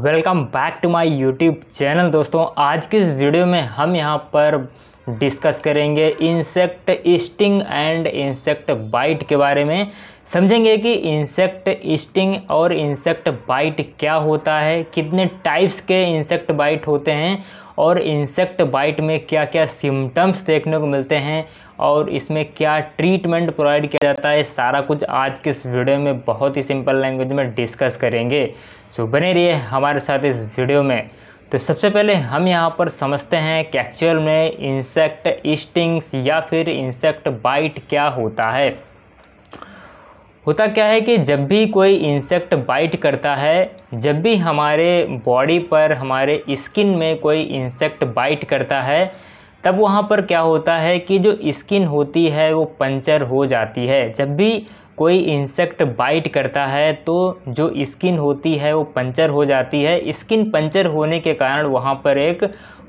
welcome back to my YouTube channel दोस्तों आज की इस वीडियो में हम यहाँ पर डिस्कस करेंगे insect sting and insect bite के बारे में समझेंगे कि इंसेक्ट स्टिंग और इंसेक्ट बाइट क्या होता है कितने टाइप्स के इंसेक्ट बाइट होते हैं और इंसेक्ट बाइट में क्या क्या सिम्टम्स देखने को मिलते हैं और इसमें क्या ट्रीटमेंट प्रोवाइड किया जाता है सारा कुछ आज के इस वीडियो में बहुत ही सिंपल लैंग्वेज में डिस्कस करेंगे सो बने रहिए हमारे साथ इस वीडियो में तो सबसे पहले हम यहाँ पर समझते हैं कि एक्चुअल में इंसेक्ट स्टिंग्स या फिर इंसेक्ट बाइट क्या होता है होता क्या है कि जब भी कोई इंसेक्ट बाइट करता है जब भी हमारे बॉडी पर हमारे स्किन में कोई इंसेक्ट बाइट करता है तब वहाँ पर क्या होता है कि जो स्किन होती है वो पंचर हो जाती है जब भी कोई इंसेक्ट बाइट करता है तो जो स्किन होती है वो पंचर हो जाती है स्किन पंचर होने के कारण वहाँ पर एक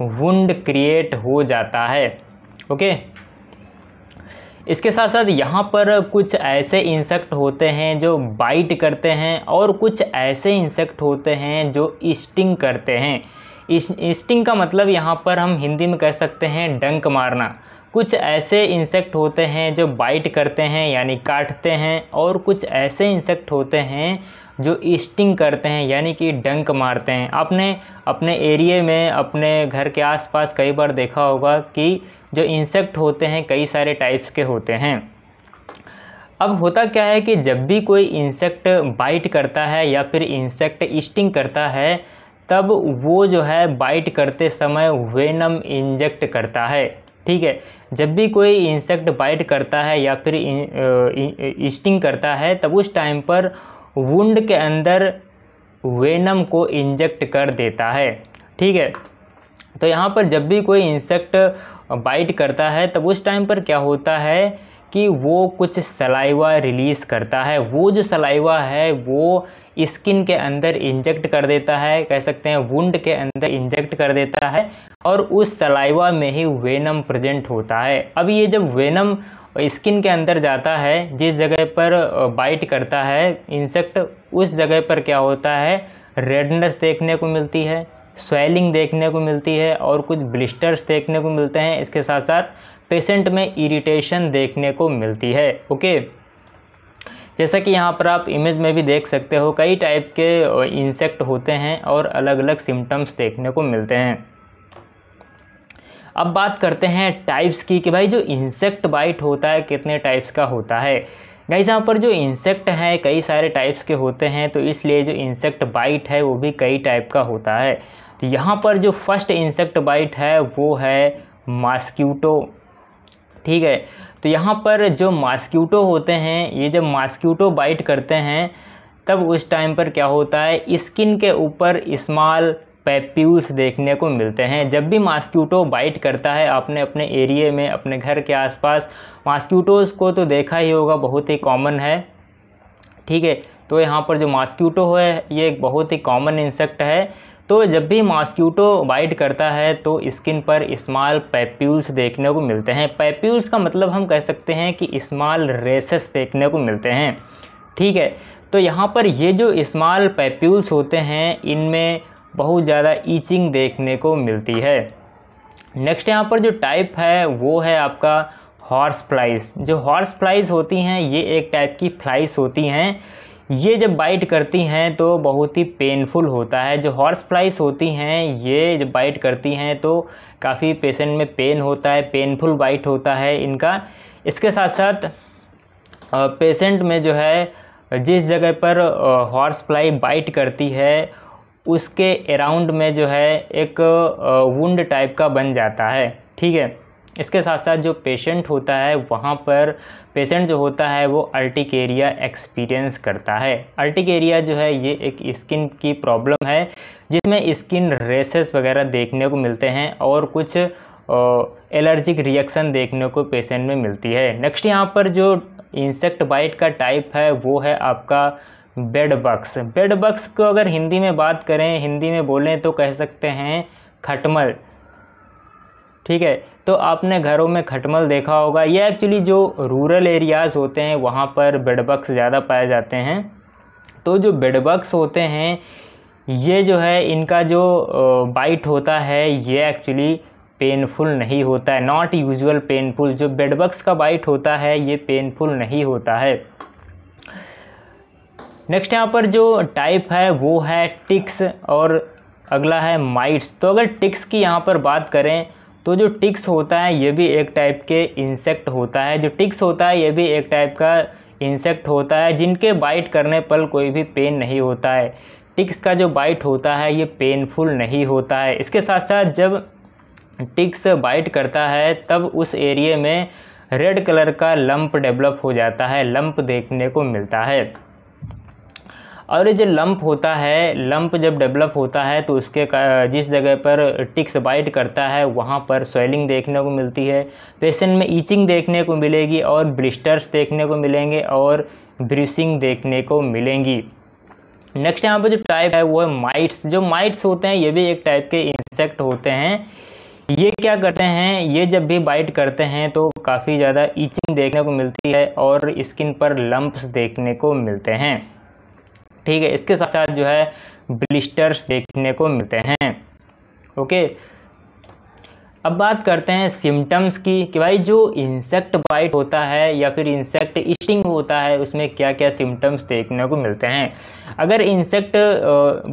वुंड क्रिएट हो जाता है ओके इसके साथ साथ यहाँ पर कुछ ऐसे इंसेक्ट होते हैं जो बाइट करते हैं और कुछ ऐसे इंसेक्ट होते हैं जो स्टिंग करते हैं ईस्टिंग का मतलब यहाँ पर हम हिंदी में कह सकते हैं डंक मारना कुछ ऐसे इंसेक्ट होते हैं जो बाइट करते हैं यानी काटते हैं और कुछ ऐसे इंसेक्ट होते हैं जो इस्टिंग करते हैं यानी कि डंक मारते हैं आपने अपने एरिए में अपने घर के आसपास कई बार देखा होगा कि जो इंसेक्ट होते हैं कई सारे टाइप्स के होते हैं अब होता क्या है कि जब भी कोई इंसेक्ट बाइट करता है या फिर इंसेक्ट इस्टिंग करता है तब वो जो है बाइट करते समय वेनम इंजेक्ट करता है ठीक है जब भी कोई इंसेक्ट बाइट करता है या फिर स्टिंग करता है तब उस टाइम पर वुंड के अंदर वेनम को इंजेक्ट कर देता है ठीक है तो यहाँ पर जब भी कोई इंसेक्ट बाइट करता है तब उस टाइम पर क्या होता है कि वो कुछ सलाइवा रिलीज़ करता है वो जो सलाइवा है वो स्किन के अंदर इंजेक्ट कर देता है कह सकते हैं वुंड के अंदर इंजेक्ट कर देता है और उस सलाइवा में ही वेनम प्रेजेंट होता है अब ये जब वेनम स्किन के अंदर जाता है जिस जगह पर बाइट करता है इंसेक्ट उस जगह पर क्या होता है रेडनेस देखने को मिलती है स्वेलिंग देखने को मिलती है और कुछ ब्लिस्टर्स देखने को मिलते हैं इसके साथ साथ पेशेंट में इरिटेशन देखने को मिलती है ओके जैसा कि यहाँ पर आप इमेज में भी देख सकते हो कई टाइप के इंसेक्ट होते हैं और अलग अलग सिम्टम्स देखने को मिलते हैं अब बात करते हैं टाइप्स की कि भाई जो इंसेक्ट बाइट होता है कितने टाइप्स का होता है गाइस यहाँ पर जो इंसेक्ट हैं कई सारे टाइप्स के होते हैं तो इसलिए जो इंसेक्ट बाइट है वो भी कई टाइप का होता है तो यहाँ पर जो फर्स्ट इंसेक्ट बाइट है वो है मास्क्यूटो ठीक है तो यहाँ पर जो मास्क्यूटो होते हैं ये जब मास्क्यूटो बाइट करते हैं तब उस टाइम पर क्या होता है स्किन के ऊपर इस्माल पेप्यूल्स देखने को मिलते हैं जब भी मास्क्यूटो बाइट करता है आपने अपने एरिए में अपने घर के आसपास मास्क्यूटोज़ को तो देखा ही होगा बहुत ही कॉमन है ठीक है तो यहाँ पर जो मास्क्यूटो है ये एक बहुत ही कॉमन इंसेक्ट है तो जब भी मॉस्क्यूटो बाइट करता है तो स्किन पर स्मॉल पैप्यूल्स देखने को मिलते हैं पैप्यूल्स का मतलब हम कह सकते हैं कि स्मॉल रेसेस देखने को मिलते हैं ठीक है तो यहाँ पर ये जो स्मॉल पैप्यूल्स होते हैं इनमें बहुत ज़्यादा ईचिंग देखने को मिलती है नेक्स्ट यहाँ पर जो टाइप है वो है आपका हॉर्स फ्लाइज जो हॉर्स फ्लाइज होती हैं ये एक टाइप की फ्लाइज होती हैं ये जब बाइट करती हैं तो बहुत ही पेनफुल होता है जो हॉर्स फ्लाइस होती हैं ये जब बाइट करती हैं तो काफ़ी पेशेंट में पेन होता है पेनफुल बाइट होता है इनका इसके साथ साथ पेशेंट में जो है जिस जगह पर हॉर्स फ्लाई बाइट करती है उसके अराउंड में जो है एक वुंड टाइप का बन जाता है ठीक है इसके साथ साथ जो पेशेंट होता है वहाँ पर पेशेंट जो होता है वो अल्टिकेरिया एक्सपीरियंस करता है अल्टिकेरिया जो है ये एक स्किन की प्रॉब्लम है जिसमें स्किन रेसेस वगैरह देखने को मिलते हैं और कुछ एलर्जिक रिएक्शन देखने को पेशेंट में मिलती है नेक्स्ट यहाँ पर जो इंसेक्ट बाइट का टाइप है वो है आपका बेड बक्स बेड बक्स को अगर हिंदी में बात करें हिंदी में बोलें तो कह सकते हैं खटमल ठीक है तो आपने घरों में खटमल देखा होगा ये एक्चुअली जो रूरल एरियाज़ होते हैं वहाँ पर बेडबक्स ज़्यादा पाए जाते हैं तो जो बेडबक्स होते हैं ये जो है इनका जो बाइट होता है ये एक्चुअली पेनफुल नहीं होता है नॉट यूजुअल पेनफुल जो बेडबक्स का बाइट होता है ये पेनफुल नहीं होता है नेक्स्ट यहाँ पर जो टाइप है वो है टिक्स और अगला है माइट्स तो अगर टिक्स की यहाँ पर बात करें तो जो टिक्स होता है ये भी एक टाइप के इंसेक्ट होता है जो टिक्स होता है ये भी एक टाइप का इंसेक्ट होता है जिनके बाइट करने पर कोई भी पेन नहीं होता है टिक्स का जो बाइट होता है ये पेनफुल नहीं होता है इसके साथ साथ जब टिक्स बाइट करता है तब उस एरिए में रेड कलर का लंप डेवलप हो जाता है लंप देखने को मिलता है और ये जो लम्प होता है लम्प जब डेवलप होता है तो उसके जिस जगह पर टिक्स बाइट करता है वहाँ पर स्वेलिंग देखने को मिलती है पेशेंट में ईचिंग देखने को मिलेगी और ब्लिस्टर्स देखने को मिलेंगे और ब्रिसिंग देखने को मिलेंगी नेक्स्ट यहाँ पर जो टाइप है वो है माइट्स जो माइट्स होते हैं ये भी एक टाइप के इंसेक्ट होते हैं ये क्या करते हैं ये जब भी बाइट करते हैं तो काफ़ी ज़्यादा ईचिंग देखने को मिलती है और स्किन पर लम्प्स देखने को मिलते हैं ठीक है इसके साथ साथ जो है ब्लिस्टर्स देखने को मिलते हैं ओके अब बात करते हैं सिम्टम्स की कि भाई जो इंसेक्ट बाइट होता है या फिर इंसेक्ट इस्टिंग होता है उसमें क्या क्या सिम्टम्स देखने को मिलते हैं अगर इंसेक्ट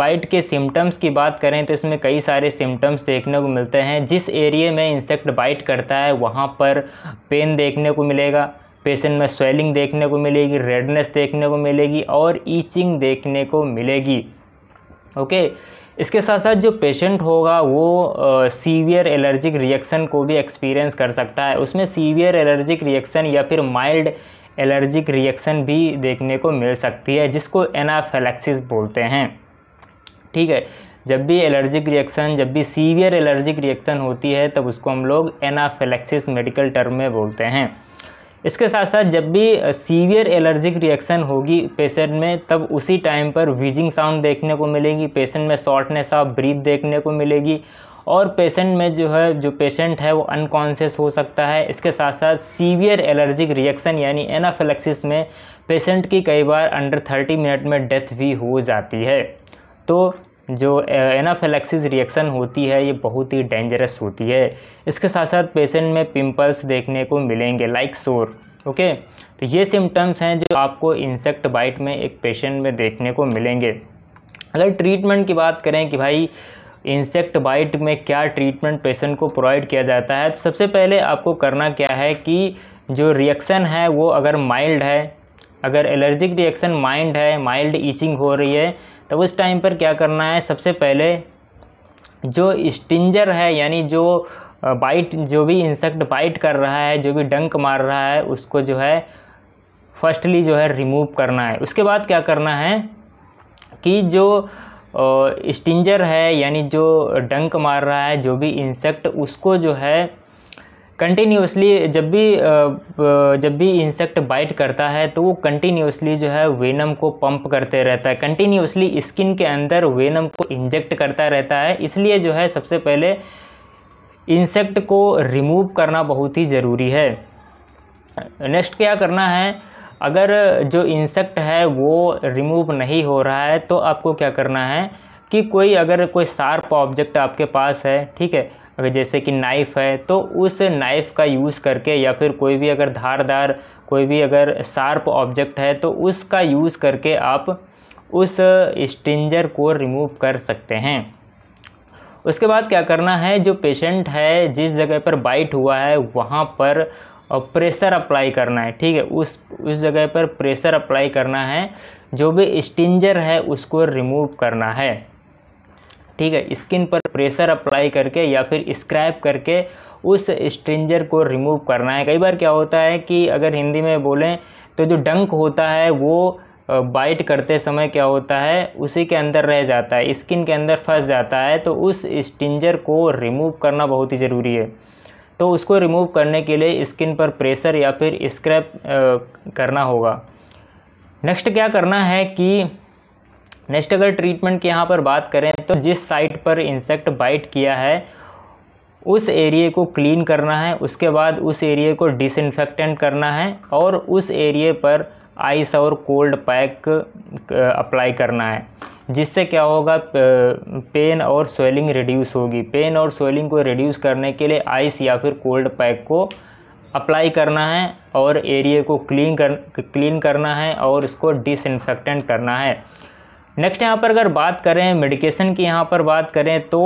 बाइट के सिम्टम्स की बात करें तो इसमें कई सारे सिम्टम्स देखने को मिलते हैं जिस एरिए में इंसेक्ट बाइट करता है वहाँ पर पेन देखने को मिलेगा पेशेंट में स्वेलिंग देखने को मिलेगी रेडनेस देखने को मिलेगी और ईचिंग देखने को मिलेगी ओके इसके साथ साथ जो पेशेंट होगा वो सीवियर एलर्जिक रिएक्शन को भी एक्सपीरियंस कर सकता है उसमें सीवियर एलर्जिक रिएक्शन या फिर माइल्ड एलर्जिक रिएक्शन भी देखने को मिल सकती है जिसको एनाफेलेक्सिस बोलते हैं ठीक है जब भी एलर्जिक रिएक्शन जब भी सीवियर एलर्जिक रिएक्शन होती है तब उसको हम लोग एनाफेलेक्सिस मेडिकल टर्म में बोलते हैं इसके साथ साथ जब भी सीवियर एलर्जिक रिएक्शन होगी पेशेंट में तब उसी टाइम पर वीजिंग साउंड देखने को मिलेगी पेशेंट में शॉर्टनेस ऑफ ब्रीथ देखने को मिलेगी और पेशेंट में जो है जो पेशेंट है वो अनकॉन्शियस हो सकता है इसके साथ साथ सीवियर एलर्जिक रिएक्शन यानी एनाफिलेक्सिस में पेशेंट की कई बार अंडर थर्टी मिनट में डेथ भी हो जाती है तो जो एनाफेलेक्सिस रिएक्शन होती है ये बहुत ही डेंजरस होती है इसके साथ साथ पेशेंट में पिंपल्स देखने को मिलेंगे लाइक सोर ओके तो ये सिम्टम्स हैं जो आपको इंसेक्ट बाइट में एक पेशेंट में देखने को मिलेंगे अगर ट्रीटमेंट की बात करें कि भाई इंसेक्ट बाइट में क्या ट्रीटमेंट पेशेंट को प्रोवाइड किया जाता है तो सबसे पहले आपको करना क्या है कि जो रिएक्शन है वो अगर माइल्ड है अगर एलर्जिक रिएक्शन माइंड है माइल्ड ईचिंग हो रही है तो उस टाइम पर क्या करना है सबसे पहले जो स्टिंजर है यानी जो बाइट जो भी इंसेक्ट बाइट कर रहा है जो भी डंक मार रहा है उसको जो है फर्स्टली जो है रिमूव करना है उसके बाद क्या करना है कि जो स्टिंजर है यानी जो डंक मार रहा है जो भी इंसेक्ट उसको जो है कंटिन्यूसली जब भी जब भी इंसेक्ट बाइट करता है तो वो कंटिन्यूसली जो है वेनम को पंप करते रहता है कंटिन्यूसली स्किन के अंदर वेनम को इंजेक्ट करता रहता है इसलिए जो है सबसे पहले इंसेक्ट को रिमूव करना बहुत ही ज़रूरी है नेक्स्ट क्या करना है अगर जो इंसेक्ट है वो रिमूव नहीं हो रहा है तो आपको क्या करना है कि कोई अगर कोई शार्प ऑब्जेक्ट आपके पास है ठीक है अगर जैसे कि नाइफ़ है तो उस नाइफ़ का यूज़ करके या फिर कोई भी अगर धारदार कोई भी अगर शार्प ऑब्जेक्ट है तो उसका यूज़ करके आप उस स्टिंजर को रिमूव कर सकते हैं उसके बाद क्या करना है जो पेशेंट है जिस जगह पर बाइट हुआ है वहाँ पर प्रेशर अप्लाई करना है ठीक है उस उस जगह पर प्रेशर अप्लाई करना है जो भी स्टिंजर है उसको रिमूव करना है ठीक है स्किन पर प्रेशर अप्लाई करके या फिर स्क्रैप करके उस स्ट्रिंजर को रिमूव करना है कई बार क्या होता है कि अगर हिंदी में बोलें तो जो डंक होता है वो बाइट करते समय क्या होता है उसी के अंदर रह जाता है स्किन के अंदर फंस जाता है तो उस स्टिंजर को रिमूव करना बहुत ही ज़रूरी है तो उसको रिमूव करने के लिए स्किन पर प्रेशर या फिर स्क्रैप करना होगा नेक्स्ट क्या करना है कि नेक्स्ट अगर ट्रीटमेंट की यहाँ पर बात करें तो जिस साइट पर इंसेक्ट बाइट किया है उस एरिए को क्लीन करना है उसके बाद उस एरिए को डिसइनफेक्टेंट करना है और उस एरिए पर आइस और कोल्ड पैक अप्लाई करना है जिससे क्या होगा पेन और स्वेलिंग रिड्यूस होगी पेन और स्वेलिंग को रिड्यूस करने के लिए आइस या फिर कोल्ड पैक को अप्लाई करना है और एरिए को क्लीन कर क्लीन करना है और इसको डिसइनफेक्टेंट करना है नेक्स्ट यहाँ पर अगर बात करें मेडिकेशन की यहाँ पर बात करें तो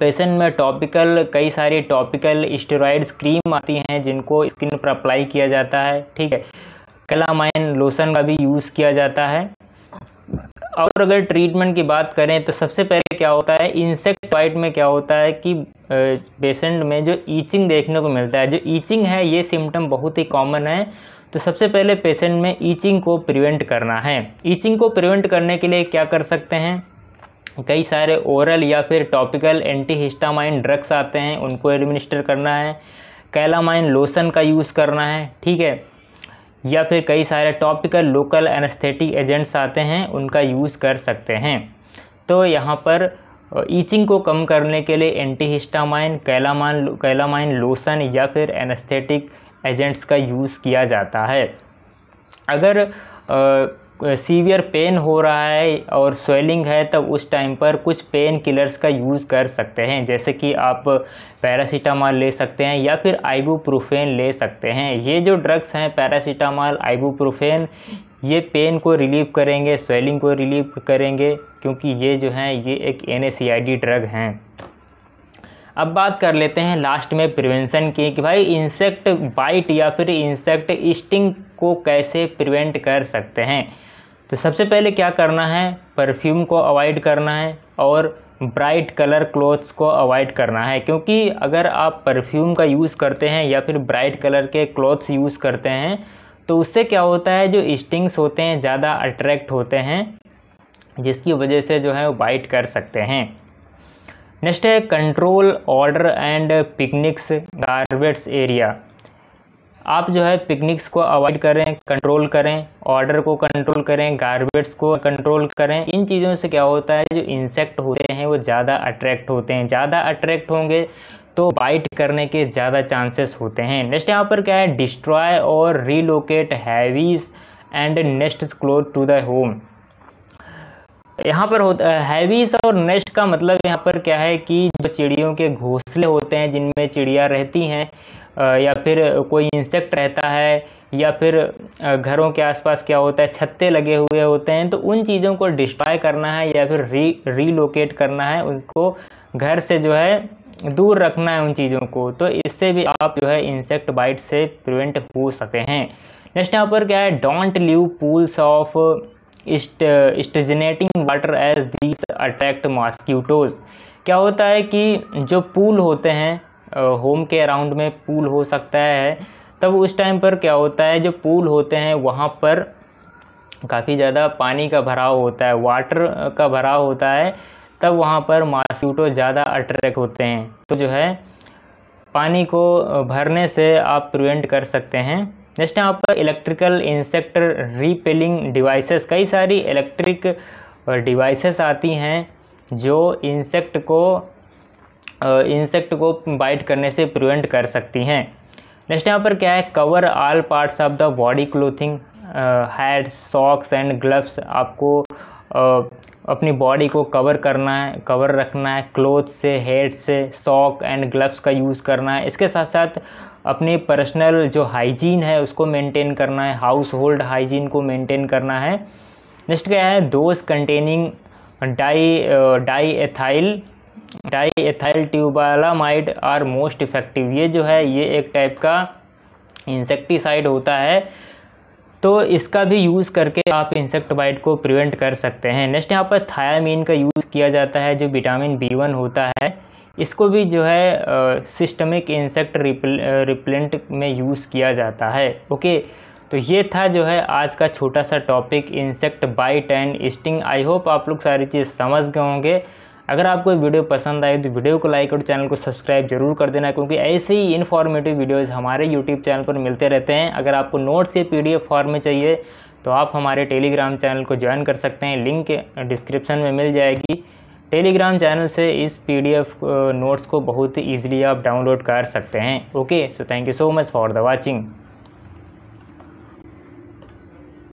पेशेंट में टॉपिकल कई सारी टॉपिकल स्टेरॉइड्स क्रीम आती हैं जिनको स्किन पर अप्लाई किया जाता है ठीक है कलामाइन लोशन का भी यूज़ किया जाता है और अगर ट्रीटमेंट की बात करें तो सबसे पहले क्या होता है इंसेक्ट बाइट में क्या होता है कि पेशेंट में जो ईचिंग देखने को मिलता है जो ईचिंग है ये सिम्टम बहुत ही कॉमन है तो सबसे पहले पेशेंट में ईचिंग को प्रिवेंट करना है ईचिंग को प्रिवेंट करने के लिए क्या कर सकते हैं कई सारे ओरल या फिर टॉपिकल एंटी हिस्टामाइन ड्रग्स आते हैं उनको एडमिनिस्टर करना है कैलामाइन लोशन का यूज़ करना है ठीक है या फिर कई सारे टॉपिकल लोकल एनास्थेटिक एजेंट्स आते हैं उनका यूज़ कर सकते हैं तो यहाँ पर ईचिंग को कम करने के लिए anti histamine calamine calamine lotion या फिर एनास्थेटिक एजेंट्स का यूज़ किया जाता है अगर सीवियर पेन हो रहा है और स्वेलिंग है तब उस टाइम पर कुछ पेन किलर्स का यूज़ कर सकते हैं जैसे कि आप पैरासीटामॉल ले सकते हैं या फिर आइबूप्रोफेन ले सकते हैं ये जो ड्रग्स हैं पैरासीटामॉल आइबूप्रोफेन ये पेन को रिलीव करेंगे स्वेलिंग को रिलीव करेंगे क्योंकि ये जो हैं ये एक एन ड्रग हैं अब बात कर लेते हैं लास्ट में प्रिवेंशन की कि भाई इंसेक्ट बाइट या फिर इंसेक्ट स्टिंग को कैसे प्रिवेंट कर सकते हैं तो सबसे पहले क्या करना है परफ्यूम को अवॉइड करना है और ब्राइट कलर क्लोथ्स को अवॉइड करना है क्योंकि अगर आप परफ्यूम का यूज़ करते हैं या फिर ब्राइट कलर के क्लोथ्स यूज़ करते हैं तो उससे क्या होता है जो स्टिंग्स होते हैं ज़्यादा अट्रैक्ट होते हैं जिसकी वजह से जो है वो बाइट कर सकते हैं नेक्स्ट है control order and picnics garbage area आप जो है पिकनिक्स को अवॉइड करें कंट्रोल करें ऑर्डर को कंट्रोल करें गार्बेट्स को कंट्रोल करें इन चीज़ों से क्या होता है जो इंसेक्ट होते हैं वो ज़्यादा अट्रैक्ट होते हैं ज़्यादा अट्रैक्ट होंगे तो बाइट करने के ज़्यादा चांसेस होते हैं नेक्स्ट यहाँ पर क्या है डिस्ट्रॉय और relocate hives and nest close to the home यहाँ पर होता हैवीस और नेस्ट का मतलब यहाँ पर क्या है कि जो चिड़ियों के घोंसले होते हैं जिनमें चिड़िया रहती हैं या फिर कोई इंसेक्ट रहता है या फिर घरों के आसपास क्या होता है छत्ते लगे हुए होते हैं तो उन चीज़ों को डिस्ट्रॉय करना है या फिर री रीलोकेट करना है उसको घर से जो है दूर रखना है उन चीज़ों को तो इससे भी आप जो है इंसेक्ट बाइट से प्रिवेंट हो सकते हैं नेक्स्ट यहाँ पर क्या है don't leave pools of stagnating water as these attract mosquitoes क्या होता है कि जो पूल होते हैं होम के अराउंड में पूल हो सकता है तब उस टाइम पर क्या होता है जो पूल होते हैं वहाँ पर काफ़ी ज़्यादा पानी का भराव होता है वाटर का भराव होता है तब वहाँ पर मास्क्यूटो ज़्यादा अट्रैक्ट होते हैं तो जो है पानी को भरने से आप प्रिवेंट कर सकते हैं नेक्स्ट यहाँ पर इलेक्ट्रिकल इंसेक्टर रिपेलिंग डिवाइसेस कई सारी इलेक्ट्रिक डिवाइसेस आती हैं जो इंसेक्ट को इंसेक्ट को बाइट करने से प्रिवेंट कर सकती हैं नेक्स्ट यहाँ पर क्या है cover all parts of the body clothing hat socks and gloves आपको uh, अपनी बॉडी को कवर करना है कवर रखना है क्लोथ से हेड से सॉक एंड ग्लव्स का यूज़ करना है इसके साथ साथ अपने पर्सनल जो हाइजीन है उसको मेंटेन करना है हाउस होल्ड हाइजीन को मेंटेन करना है नेक्स्ट क्या है those containing di di ethyl di ethyl toluamide are most effective ये जो है ये एक टाइप का इंसेक्टिसाइड होता है तो इसका भी यूज़ करके आप इंसेक्ट बाइट को प्रिवेंट कर सकते हैं नेक्स्ट यहाँ पर थायामीन का यूज़ किया जाता है जो विटामिन बी वन होता है इसको भी जो है सिस्टमिक इंसेक्ट रिप्लेंट में यूज़ किया जाता है ओके तो ये था जो है आज का छोटा सा topic insect bite and sting I hope आप लोग सारी चीज़ समझ गए होंगे अगर आपको वीडियो पसंद आए तो वीडियो को लाइक और चैनल को सब्सक्राइब जरूर कर देना क्योंकि ऐसे ही इन्फॉर्मेटिव वीडियोज़ हमारे यूट्यूब चैनल पर मिलते रहते हैं अगर आपको नोट्स या पी फॉर्म में चाहिए तो आप हमारे टेलीग्राम चैनल को ज्वाइन कर सकते हैं लिंक डिस्क्रिप्शन में मिल जाएगी टेलीग्राम चैनल से इस पीडीएफ नोट्स को बहुत ईजिली आप डाउनलोड कर सकते हैं okay so thank you so much for the watching